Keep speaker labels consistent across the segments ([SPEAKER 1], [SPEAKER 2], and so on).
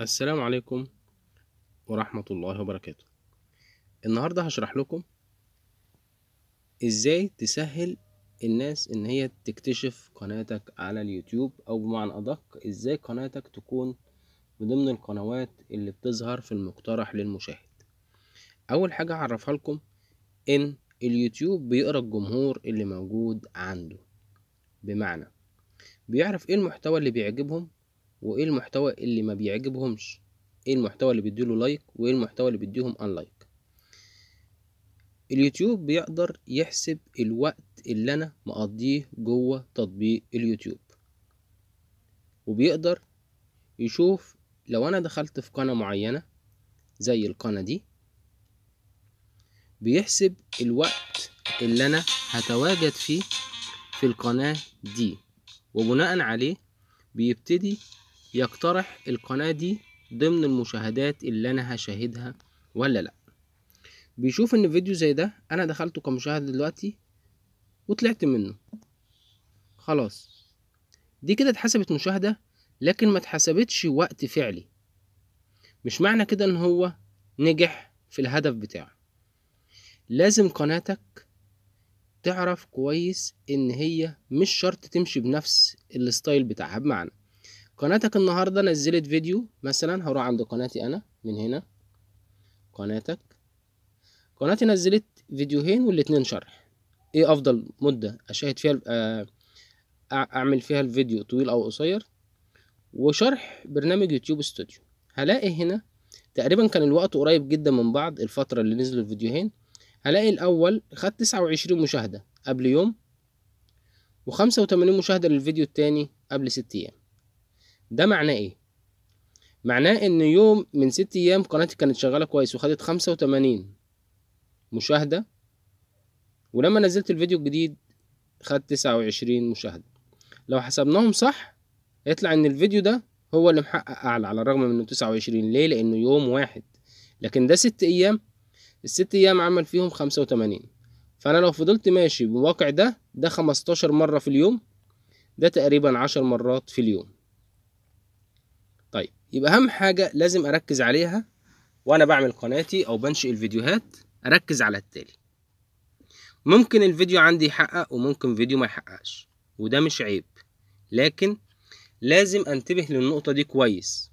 [SPEAKER 1] السلام عليكم ورحمة الله وبركاته النهاردة هشرح لكم ازاي تسهل الناس ان هي تكتشف قناتك على اليوتيوب او بمعنى ادق ازاي قناتك تكون من ضمن القنوات اللي بتظهر في المقترح للمشاهد اول حاجة هعرفها لكم ان اليوتيوب بيقرا الجمهور اللي موجود عنده بمعنى بيعرف ايه المحتوى اللي بيعجبهم وايه المحتوى اللي ما بيعجبهمش ايه المحتوى اللي بيديله لايك وايه المحتوى اللي بيديهم ان لايك اليوتيوب بيقدر يحسب الوقت اللي انا مقضيه جوه تطبيق اليوتيوب وبيقدر يشوف لو انا دخلت في قناة معينة زي القناة دي بيحسب الوقت اللي انا هتواجد فيه في القناة دي وبناء عليه بيبتدي يقترح القناة دي ضمن المشاهدات اللي أنا هشاهدها ولا لأ بيشوف إن فيديو زي ده أنا دخلته كمشاهد دلوقتي وطلعت منه خلاص دي كده اتحسبت مشاهدة لكن ما اتحسبتش وقت فعلي مش معنى كده ان هو نجح في الهدف بتاعه لازم قناتك تعرف كويس ان هي مش شرط تمشي بنفس الستايل بتاعها بمعنى قناتك النهاردة نزلت فيديو مثلا هروح عند قناتي أنا من هنا قناتك قناتي نزلت فيديوهين والاتنين شرح ايه أفضل مدة أشاهد فيها آه، أعمل فيها الفيديو طويل أو قصير وشرح برنامج يوتيوب استوديو هلاقي هنا تقريبا كان الوقت قريب جدا من بعض الفترة اللي نزلوا الفيديوهين هلاقي الأول خد تسعة وعشرين مشاهدة قبل يوم وخمسة وتمانين مشاهدة للفيديو التاني قبل ست أيام ده معناه ايه معناه ان يوم من ست ايام قناتي كانت شغاله كويس وخدت خمسة وتمانين مشاهده ولما نزلت الفيديو الجديد خد تسعة وعشرين مشاهده لو حسبناهم صح يطلع ان الفيديو ده هو اللي محقق اعلى على الرغم من انه 29 ليه لانه يوم واحد لكن ده ست ايام الست ايام عمل فيهم 85 فانا لو فضلت ماشي بالواقع ده ده 15 مره في اليوم ده تقريبا 10 مرات في اليوم يبقى اهم حاجه لازم اركز عليها وانا بعمل قناتي او بنشئ الفيديوهات اركز على التالي ممكن الفيديو عندي يحقق وممكن فيديو ما يحققش وده مش عيب لكن لازم انتبه للنقطه دي كويس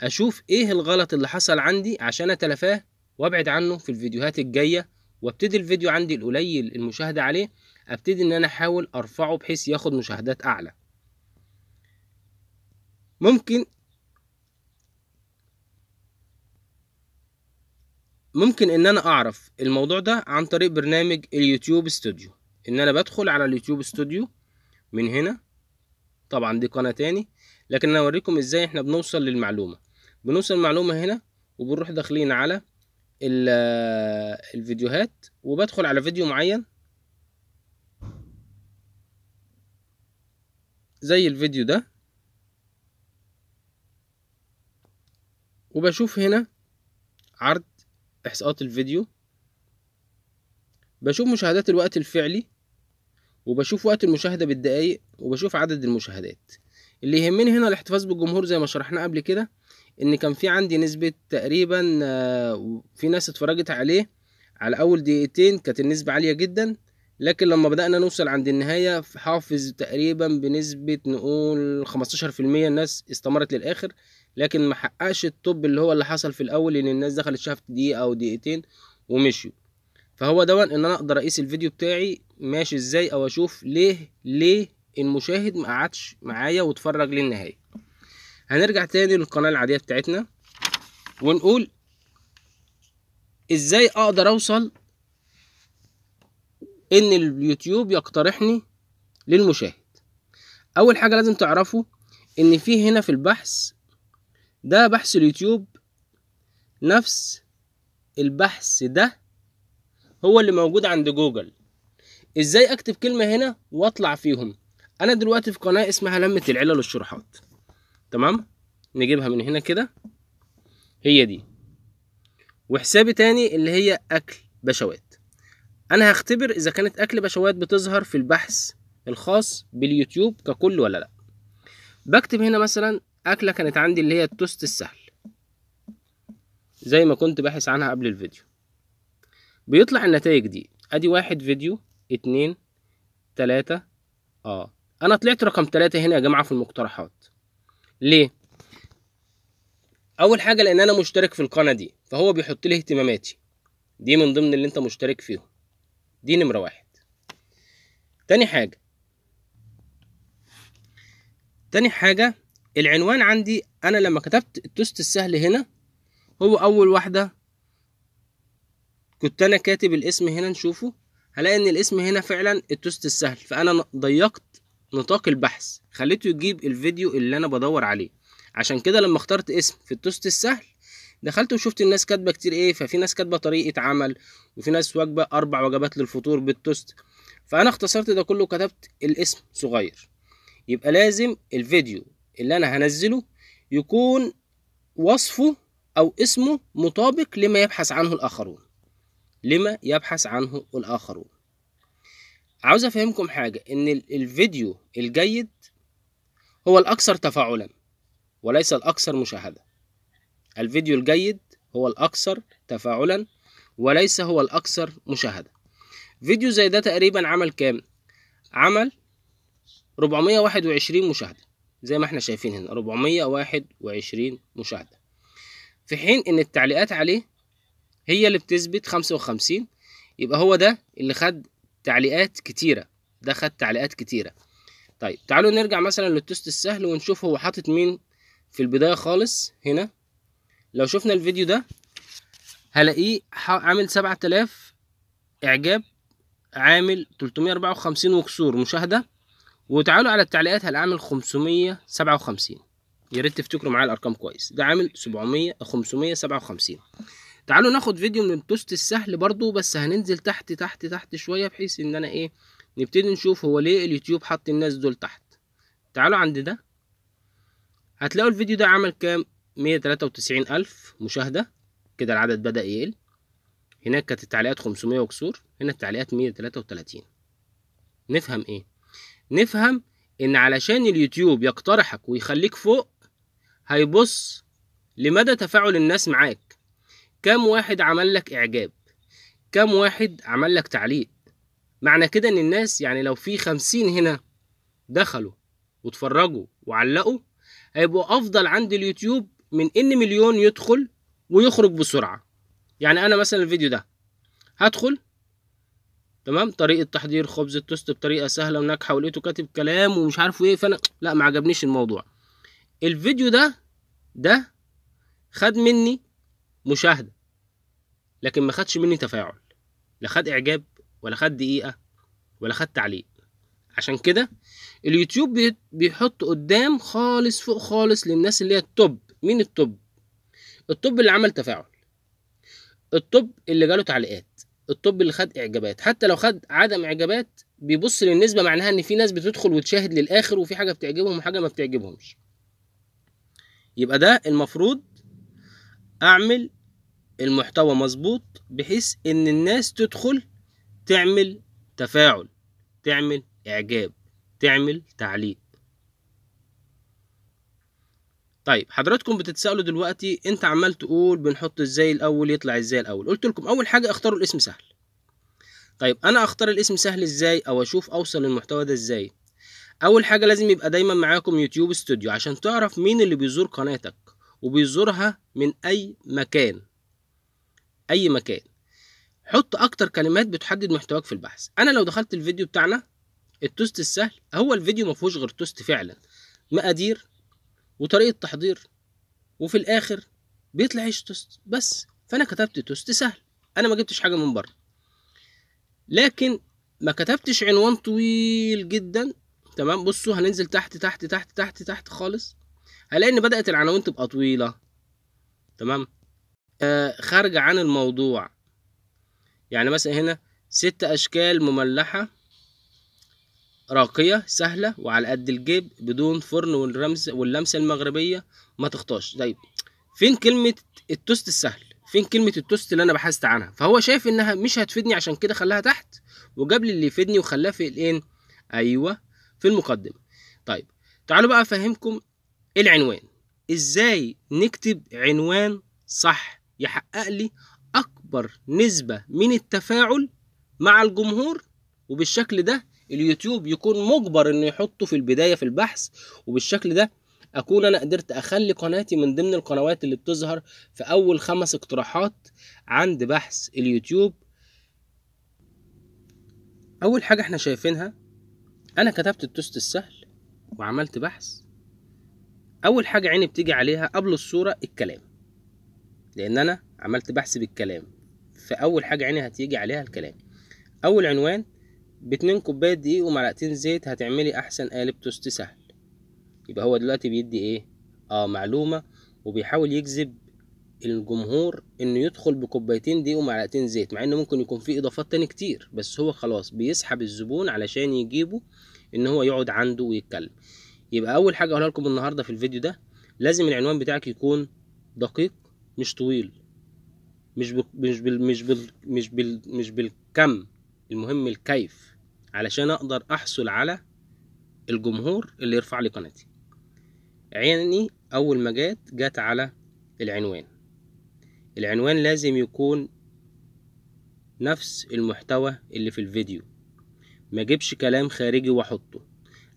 [SPEAKER 1] اشوف ايه الغلط اللي حصل عندي عشان اتلافاه وابعد عنه في الفيديوهات الجايه وابتدي الفيديو عندي القليل المشاهده عليه ابتدي ان انا احاول ارفعه بحيث ياخد مشاهدات اعلى ممكن ممكن ان انا اعرف الموضوع ده عن طريق برنامج اليوتيوب ستوديو ان انا بدخل على اليوتيوب ستوديو من هنا طبعا دي قناة تاني لكن انا اوريكم ازاي احنا بنوصل للمعلومة بنوصل المعلومة هنا وبنروح داخلين على آه، الفيديوهات وبدخل على فيديو معين زي الفيديو ده وبشوف هنا عرض إحصاءات الفيديو بشوف مشاهدات الوقت الفعلي وبشوف وقت المشاهدة بالدقايق وبشوف عدد المشاهدات اللي يهمني هنا الاحتفاظ بالجمهور زي ما شرحنا قبل كده ان كان في عندي نسبة تقريبا آه، في ناس اتفرجت عليه على اول دقيقتين كانت النسبة عالية جدا لكن لما بدأنا نوصل عند النهاية حافظ تقريبا بنسبة نقول 15% الناس استمرت للآخر لكن ما حققش الطب اللي هو اللي حصل في الاول ان الناس دخلت شافت دقيقه او دقيقتين ومشيوا فهو ده ان انا اقدر اقيس الفيديو بتاعي ماشي ازاي او اشوف ليه ليه المشاهد ما قعدش معايا واتفرج للنهايه هنرجع تاني للقناه العاديه بتاعتنا ونقول ازاي اقدر اوصل ان اليوتيوب يقترحني للمشاهد اول حاجه لازم تعرفوا ان في هنا في البحث ده بحث اليوتيوب نفس البحث ده هو اللي موجود عند جوجل ازاي اكتب كلمه هنا واطلع فيهم انا دلوقتي في قناه اسمها لمه العلل والشروحات تمام نجيبها من هنا كده هي دي وحسابي تاني اللي هي اكل بشوات انا هختبر اذا كانت اكل بشوات بتظهر في البحث الخاص باليوتيوب ككل ولا لا بكتب هنا مثلا أكلة كانت عندي اللي هي التوست السهل زي ما كنت باحث عنها قبل الفيديو بيطلع النتائج دي ادي واحد فيديو اتنين تلاتة اه انا طلعت رقم تلاتة هنا يا جماعة في المقترحات ليه اول حاجة لان انا مشترك في القناة دي فهو بيحط لي اهتماماتي دي من ضمن اللي انت مشترك فيهم دي نمرة واحد تاني حاجة تاني حاجة العنوان عندي انا لما كتبت التوست السهل هنا هو اول واحدة كنت انا كاتب الاسم هنا نشوفه هلاقي ان الاسم هنا فعلا التوست السهل فانا ضيقت نطاق البحث خليته يجيب الفيديو اللي انا بدور عليه عشان كده لما اخترت اسم في التوست السهل دخلت وشفت الناس كاتبه كتير ايه ففي ناس كاتبه طريقه عمل وفي ناس وجبه اربع وجبات للفطور بالتوست فانا اختصرت ده كله وكتبت الاسم صغير يبقى لازم الفيديو اللي انا هنزله يكون وصفه او اسمه مطابق لما يبحث عنه الاخرون لما يبحث عنه الاخرون عاوز افهمكم حاجه ان الفيديو الجيد هو الاكثر تفاعلا وليس الاكثر مشاهده الفيديو الجيد هو الاكثر تفاعلا وليس هو الاكثر مشاهده فيديو زي ده تقريبا عمل كام عمل 421 مشاهده زي ما احنا شايفين هنا 421 مشاهدة في حين ان التعليقات عليه هي اللي بتثبت 55 يبقى هو ده اللي خد تعليقات كتيرة ده خد تعليقات كتيرة طيب تعالوا نرجع مثلا للتست السهل ونشوف هو حاطط مين في البداية خالص هنا لو شفنا الفيديو ده هلاقيه عامل 7000 إعجاب عامل 354 وكسور مشاهدة وتعالوا على التعليقات هالعامل 557 يا ريت تفتكروا معايا الارقام كويس ده عامل 700 557 تعالوا ناخد فيديو من البوست السهل برضو بس هننزل تحت تحت تحت شويه بحيث ان انا ايه نبتدي نشوف هو ليه اليوتيوب حط الناس دول تحت تعالوا عند ده هتلاقوا الفيديو ده عمل كام 193 ألف مشاهدة كده العدد بدأ يقل هناك كانت التعليقات 500 وكسور هنا التعليقات 133 نفهم ايه نفهم إن علشان اليوتيوب يقترحك ويخليك فوق هيبص لمدى تفاعل الناس معاك كم واحد عمل لك إعجاب كم واحد عمل لك تعليق معنى كده إن الناس يعني لو في خمسين هنا دخلوا واتفرجوا وعلقوا هيبقوا أفضل عند اليوتيوب من إن مليون يدخل ويخرج بسرعة يعني أنا مثلا الفيديو ده هدخل تمام طريقه تحضير خبز التوست بطريقه سهله وناجحه ولقيته كاتب كلام ومش عارف ايه فانا لا ما عجبنيش الموضوع الفيديو ده ده خد مني مشاهده لكن ما خدش مني تفاعل لا خد اعجاب ولا خد دقيقه ولا خد تعليق عشان كده اليوتيوب بيحط قدام خالص فوق خالص للناس اللي هي التوب مين التوب التوب اللي عمل تفاعل التوب اللي جاله تعليقات الطب اللي خد اعجابات حتى لو خد عدم اعجابات بيبص للنسبه معناها ان في ناس بتدخل وتشاهد للاخر وفي حاجه بتعجبهم وحاجه ما بتعجبهمش يبقى ده المفروض اعمل المحتوى مظبوط بحيث ان الناس تدخل تعمل تفاعل تعمل اعجاب تعمل تعليق طيب حضراتكم بتتسالوا دلوقتي انت عمال تقول بنحط ازاي الاول يطلع ازاي الاول قلت لكم اول حاجه اختاروا الاسم سهل طيب انا اختار الاسم سهل ازاي او اشوف اوصل للمحتوى ده ازاي اول حاجه لازم يبقى دايما معاكم يوتيوب استوديو عشان تعرف مين اللي بيزور قناتك وبيزورها من اي مكان اي مكان حط اكتر كلمات بتحدد محتواك في البحث انا لو دخلت الفيديو بتاعنا التوست السهل هو الفيديو ما فيهوش غير توست فعلا مقادير وطريقه تحضير وفي الاخر بيطلع ايش توست بس فانا كتبت توست سهل انا ما جبتش حاجه من بره لكن ما كتبتش عنوان طويل جدا تمام بصوا هننزل تحت تحت تحت تحت تحت خالص هلاقي ان بدات العناوين تبقى طويله تمام آه خارجه عن الموضوع يعني مثلا هنا ست اشكال مملحه راقيه سهله وعلى قد الجيب بدون فرن والرمز واللمسه المغربيه ما تخطاش طيب فين كلمه التوست السهل فين كلمه التوست اللي انا بحثت عنها فهو شايف انها مش هتفيدني عشان كده خلاها تحت وجاب لي اللي يفيدني وخلاه في الايه ايوه في المقدمه طيب تعالوا بقى افهمكم العنوان ازاي نكتب عنوان صح يحقق لي اكبر نسبه من التفاعل مع الجمهور وبالشكل ده اليوتيوب يكون مجبر انه يحطه في البدايه في البحث وبالشكل ده اكون انا قدرت اخلي قناتي من ضمن القنوات اللي بتظهر في اول خمس اقتراحات عند بحث اليوتيوب اول حاجه احنا شايفينها انا كتبت التوست السهل وعملت بحث اول حاجه عيني بتيجي عليها قبل الصوره الكلام لان انا عملت بحث بالكلام فاول حاجه عيني هتيجي عليها الكلام اول عنوان باتنين كوباية دقيق ومعلقتين زيت هتعملي احسن قالب توست سهل يبقى هو دلوقتي بيدي ايه اه معلومة وبيحاول يجذب الجمهور انه يدخل بكوبايتين دي ومعلقتين زيت مع انه ممكن يكون في اضافات تاني كتير بس هو خلاص بيسحب الزبون علشان يجيبه ان هو يقعد عنده ويتكلم يبقى اول حاجة اقولها لكم النهاردة في الفيديو ده لازم العنوان بتاعك يكون دقيق مش طويل مش بال مش بال مش بال مش بال مش بالكم المهم الكيف علشان اقدر احصل على الجمهور اللي يرفع لي قناتي عيني أول ما جت جت على العنوان العنوان لازم يكون نفس المحتوى اللي في الفيديو ما جيبش كلام خارجي واحطه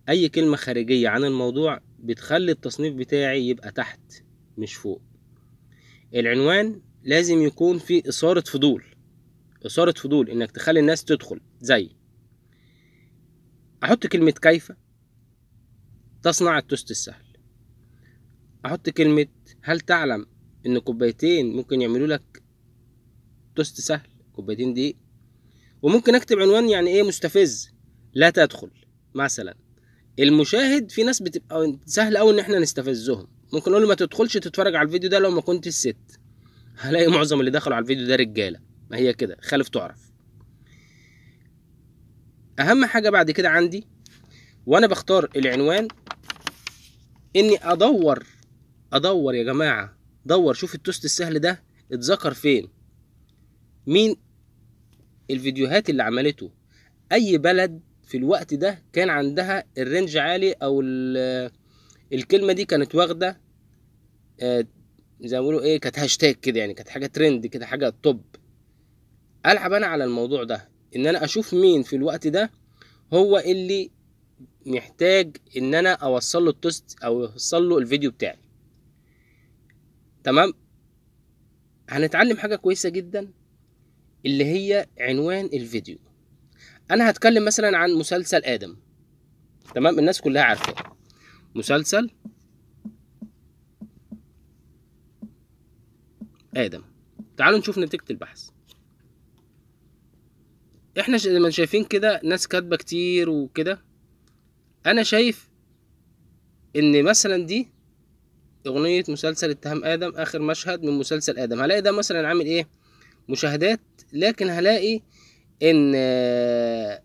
[SPEAKER 1] اي كلمة خارجية عن الموضوع بتخلي التصنيف بتاعي يبقى تحت مش فوق العنوان لازم يكون فيه اثارة فضول اثارة فضول انك تخلي الناس تدخل زي احط كلمة كيف تصنع التوست السهل احط كلمة هل تعلم ان كوبايتين ممكن يعملوا لك توست سهل كوبايتين دي وممكن اكتب عنوان يعني ايه مستفز لا تدخل مثلا المشاهد في ناس بتبقى سهل قوي ان احنا نستفزهم ممكن اقول له ما تدخلش تتفرج على الفيديو ده لو ما كنتش ست هلاقي معظم اللي دخلوا على الفيديو ده رجاله ما هي كده خالف تعرف اهم حاجه بعد كده عندي وانا بختار العنوان اني ادور ادور يا جماعه دور شوف التوست السهل ده اتذكر فين مين الفيديوهات اللي عملته اي بلد في الوقت ده كان عندها الرينج عالي او الكلمه دي كانت واخده آه، زي ما بيقولوا ايه كانت هاشتاج كده يعني كانت حاجه ترند كده حاجه توب العب انا على الموضوع ده ان انا اشوف مين في الوقت ده هو اللي محتاج ان انا اوصل له التوست او اوصل له الفيديو بتاعي تمام هنتعلم حاجه كويسه جدا اللي هي عنوان الفيديو انا هتكلم مثلا عن مسلسل ادم تمام الناس كلها عارفه مسلسل ادم تعالوا نشوف نتيجه البحث احنا زي ما شايفين كده ناس كاتبه كتير وكده انا شايف ان مثلا دي أغنية مسلسل اتهام آدم آخر مشهد من مسلسل آدم هلاقي ده مثلا عامل إيه مشاهدات لكن هلاقي إن آه،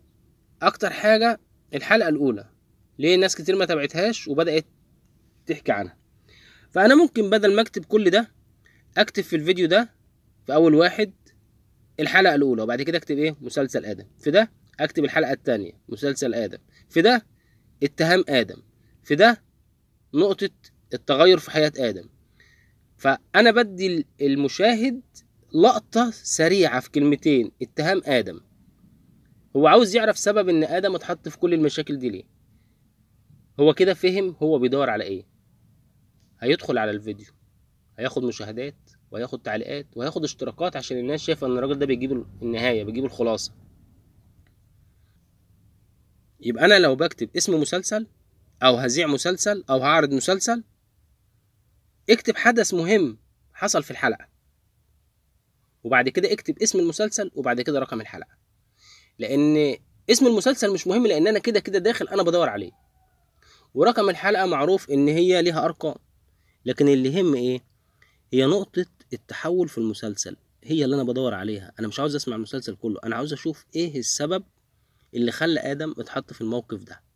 [SPEAKER 1] أكتر حاجة الحلقة الأولى ليه ناس كتير ما تابعتهاش وبدأت تحكي عنها فأنا ممكن بدل ما أكتب كل ده أكتب في الفيديو ده في أول واحد الحلقة الأولى وبعد كده أكتب إيه مسلسل آدم في ده أكتب الحلقة التانية مسلسل آدم في ده اتهام آدم في ده نقطة التغير في حياه ادم فانا بدي المشاهد لقطه سريعه في كلمتين اتهام ادم هو عاوز يعرف سبب ان ادم اتحط في كل المشاكل دي ليه هو كده فهم هو بيدور على ايه هيدخل على الفيديو هياخد مشاهدات وهياخد تعليقات وهياخد اشتراكات عشان الناس شايفه ان الراجل ده بيجيب النهايه بيجيب الخلاصه يبقى انا لو بكتب اسم مسلسل او هذيع مسلسل او هعرض مسلسل اكتب حدث مهم حصل في الحلقة وبعد كده اكتب اسم المسلسل وبعد كده رقم الحلقة لأن اسم المسلسل مش مهم لأن أنا كده كده داخل أنا بدور عليه ورقم الحلقة معروف إن هي ليها أرقام لكن اللي يهم إيه هي نقطة التحول في المسلسل هي اللي أنا بدور عليها أنا مش عاوز أسمع المسلسل كله أنا عاوز أشوف إيه السبب اللي خلى آدم اتحط في الموقف ده